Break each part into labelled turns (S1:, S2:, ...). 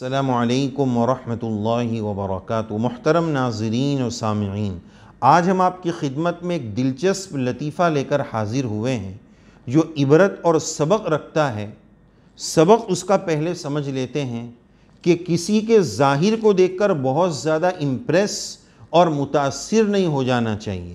S1: السلام علیکم ورحمۃ اللہ وبرکاتہ محترم ناظرین و سامعین آج ہم آپ کی خدمت میں ایک دلچسپ لطیفہ لے کر حاضر ہوئے ہیں جو عبرت اور سبق رکھتا ہے سبق اس کا پہلے سمجھ لیتے ہیں کہ کسی کے ظاہر کو دیکھ کر بہت زیادہ امپریس اور متاثر نہیں ہو جانا چاہیے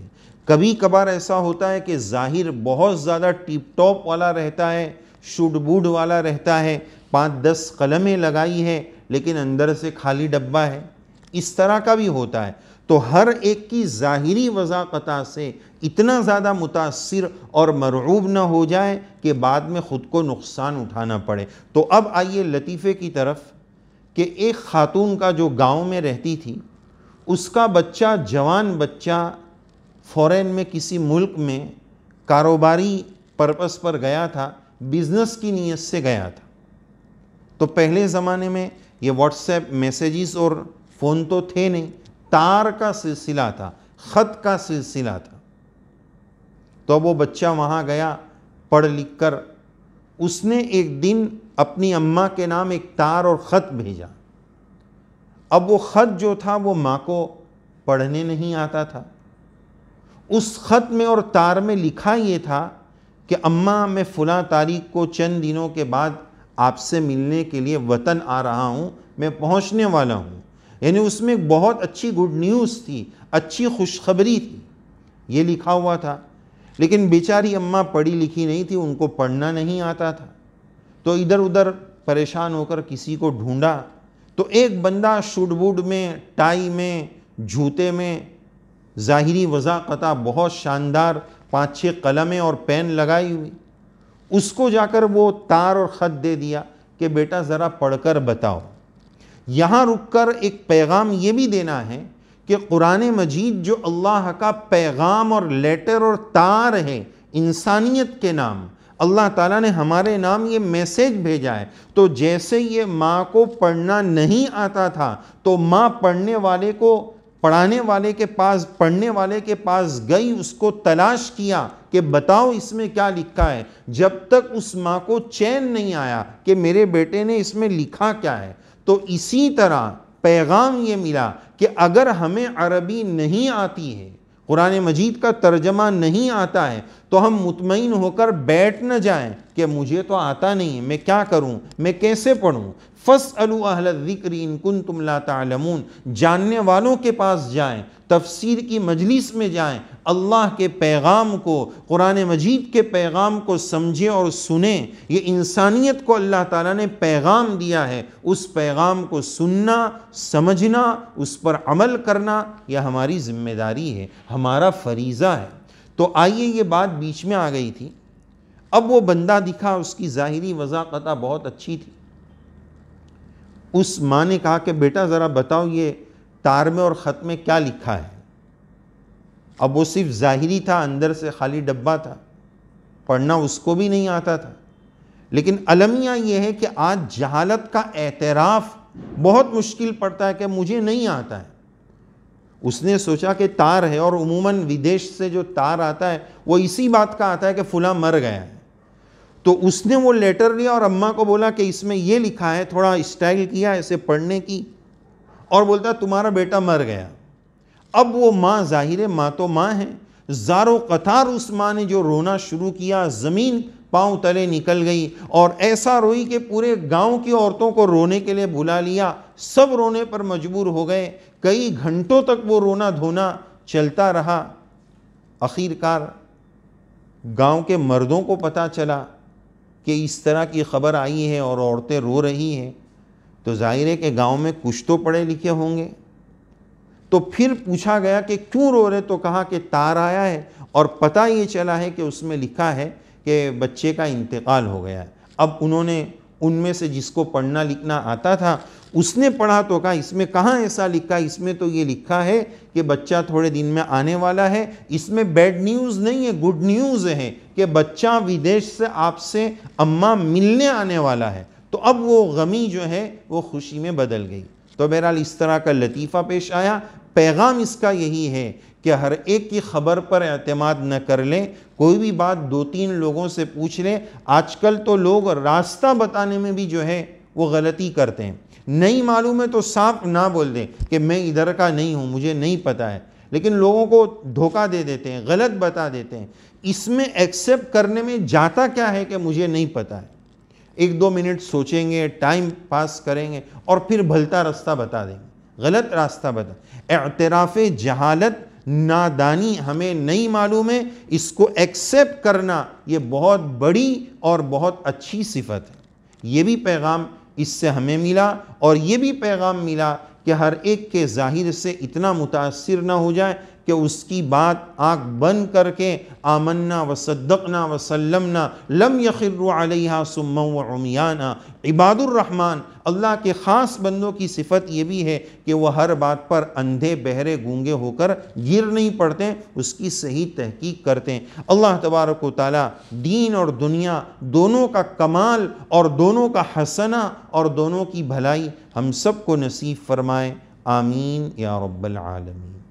S1: کبھی کبھار ایسا ہوتا ہے کہ ظاہر بہت زیادہ ٹیپ ٹاپ والا رہتا ہے شوڈ بوڈ والا رہتا ہے پانچ دس قلمیں لگائی ہے لیکن اندر سے خالی ڈبہ ہے اس طرح کا بھی ہوتا ہے تو ہر ایک کی ظاہری وضاقتہ سے اتنا زیادہ متاثر اور مرعوب نہ ہو جائے کہ بعد میں خود کو نقصان اٹھانا پڑے تو اب آئیے لطیفے کی طرف کہ ایک خاتون کا جو گاؤں میں رہتی تھی اس کا بچہ جوان بچہ فورین میں کسی ملک میں کاروباری پرپس پر گیا تھا بزنس کی نیت سے گیا تھا تو پہلے زمانے میں یہ واٹس ایپ میسیجز اور فون تو تھے نہیں تار کا سلسلہ تھا خط کا سلسلہ تھا تو وہ بچہ وہاں گیا پڑھ لکھ کر اس نے ایک دن اپنی اماں کے نام ایک تار اور خط بھیجا اب وہ خط جو تھا وہ ماں کو پڑھنے نہیں آتا تھا اس خط میں اور تار میں لکھا یہ تھا کہ اماں میں فلاں تاریخ کو چند دنوں کے بعد آپ سے ملنے کے لیے وطن آ رہا ہوں میں پہنچنے والا ہوں یعنی اس میں بہت اچھی گڈ نیوز تھی اچھی خوشخبری تھی یہ لکھا ہوا تھا لیکن بیچاری اماں پڑھی لکھی نہیں تھی ان کو پڑھنا نہیں آتا تھا تو ادھر ادھر پریشان ہو کر کسی کو ڈھونڈا تو ایک بندہ شڈ بوڈ میں ٹائی میں جوتے میں ظاہری وضاقتہ بہت شاندار پانچ چھ قلمیں اور پین لگائی ہوئی اس کو جا کر وہ تار اور خط دے دیا کہ بیٹا ذرا پڑھ کر بتاؤ یہاں رک کر ایک پیغام یہ بھی دینا ہے کہ قرآن مجید جو اللہ کا پیغام اور لیٹر اور تار ہے انسانیت کے نام اللہ تعالیٰ نے ہمارے نام یہ میسیج بھیجا ہے تو جیسے یہ ماں کو پڑھنا نہیں آتا تھا تو ماں پڑھنے والے کو پڑھانے والے کے پاس پڑھنے والے کے پاس گئی اس کو تلاش کیا کہ بتاؤ اس میں کیا لکھا ہے جب تک اس ماں کو چین نہیں آیا کہ میرے بیٹے نے اس میں لکھا کیا ہے تو اسی طرح پیغام یہ ملا کہ اگر ہمیں عربی نہیں آتی ہے قرآن مجید کا ترجمہ نہیں آتا ہے تو ہم مطمئن ہو کر بیٹھ نہ جائیں کہ مجھے تو آتا نہیں ہے میں کیا کروں میں کیسے پڑھوں فص أَهْلَ ذکرین کن تم اللہ تعالمون جاننے والوں کے پاس جائیں تفسیر کی مجلس میں جائیں اللہ کے پیغام کو قرآن مجید کے پیغام کو سمجھیں اور سنیں یہ انسانیت کو اللہ تعالیٰ نے پیغام دیا ہے اس پیغام کو سننا سمجھنا اس پر عمل کرنا یہ ہماری ذمہ داری ہے ہمارا فریضہ ہے تو آئیے یہ بات بیچ میں آ گئی تھی اب وہ بندہ دکھا اس کی ظاہری وضاءتہ بہت اچھی تھی اس ماں نے کہا کہ بیٹا ذرا بتاؤ یہ تار میں اور خط میں کیا لکھا ہے اب وہ صرف ظاہری تھا اندر سے خالی ڈبہ تھا پڑھنا اس کو بھی نہیں آتا تھا لیکن المیہ یہ ہے کہ آج جہالت کا اعتراف بہت مشکل پڑتا ہے کہ مجھے نہیں آتا ہے اس نے سوچا کہ تار ہے اور عموماً ودیش سے جو تار آتا ہے وہ اسی بات کا آتا ہے کہ فلاں مر گیا ہے تو اس نے وہ لیٹر لیا اور اماں کو بولا کہ اس میں یہ لکھا ہے تھوڑا اسٹائل کیا ہے اسے پڑھنے کی اور بولتا تمہارا بیٹا مر گیا اب وہ ماں ظاہر ہے ماں تو ماں ہے زار و قطار اس ماں نے جو رونا شروع کیا زمین پاؤں تلے نکل گئی اور ایسا روئی کہ پورے گاؤں کی عورتوں کو رونے کے لیے بھلا لیا سب رونے پر مجبور ہو گئے کئی گھنٹوں تک وہ رونا دھونا چلتا رہا آخر کار گاؤں کے مردوں کو پتا چلا کہ اس طرح کی خبر آئی ہے اور عورتیں رو رہی ہیں تو ظاہر ہے کہ گاؤں میں کچھ تو پڑھے لکھے ہوں گے تو پھر پوچھا گیا کہ کیوں رو رہے تو کہا کہ تار آیا ہے اور پتا یہ چلا ہے کہ اس میں لکھا ہے کہ بچے کا انتقال ہو گیا ہے اب انہوں نے ان میں سے جس کو پڑھنا لکھنا آتا تھا اس نے پڑھا تو کہا اس میں کہاں ایسا لکھا اس میں تو یہ لکھا ہے کہ بچہ تھوڑے دن میں آنے والا ہے اس میں بیڈ نیوز نہیں ہے گڈ نیوز ہے کہ بچہ ودیش سے آپ سے اماں ملنے آنے والا ہے تو اب وہ غمی جو ہے وہ خوشی میں بدل گئی تو بہرحال اس طرح کا لطیفہ پیش آیا پیغام اس کا یہی ہے کہ ہر ایک کی خبر پر اعتماد نہ کر لیں کوئی بھی بات دو تین لوگوں سے پوچھ لیں آج کل تو لوگ راستہ بتانے میں بھی جو ہے وہ غلطی کرتے ہیں نئی معلوم ہے تو صاف نہ بول دیں کہ میں ادھر کا نہیں ہوں مجھے نہیں پتہ ہے لیکن لوگوں کو دھوکہ دے دیتے ہیں غلط بتا دیتے ہیں اس میں ایکسیپٹ کرنے میں جاتا کیا ہے کہ مجھے نہیں پتہ ہے ایک دو منٹ سوچیں گے ٹائم پاس کریں گے اور پھر بھلتا رستہ بتا دیں گے غلط راستہ بتا اعتراف جہالت نادانی ہمیں نہیں معلوم ہے اس کو ایکسیپٹ کرنا یہ بہت بڑی اور بہت اچھی صفت ہے یہ بھی پیغام اس سے ہمیں ملا اور یہ بھی پیغام ملا کہ ہر ایک کے ظاہر سے اتنا متاثر نہ ہو جائے کہ اس کی بات آنکھ بن کر کے آمنا و وسلمنا و لم یخر علیہ سما و عمیاں عباد الرحمن اللہ کے خاص بندوں کی صفت یہ بھی ہے کہ وہ ہر بات پر اندھے بہرے گونگے ہو کر گر نہیں پڑتے اس کی صحیح تحقیق کرتے ہیں اللہ تبارک و تعالیٰ دین اور دنیا دونوں کا کمال اور دونوں کا حسنہ اور دونوں کی بھلائی ہم سب کو نصیب فرمائے آمین یا رب العالمین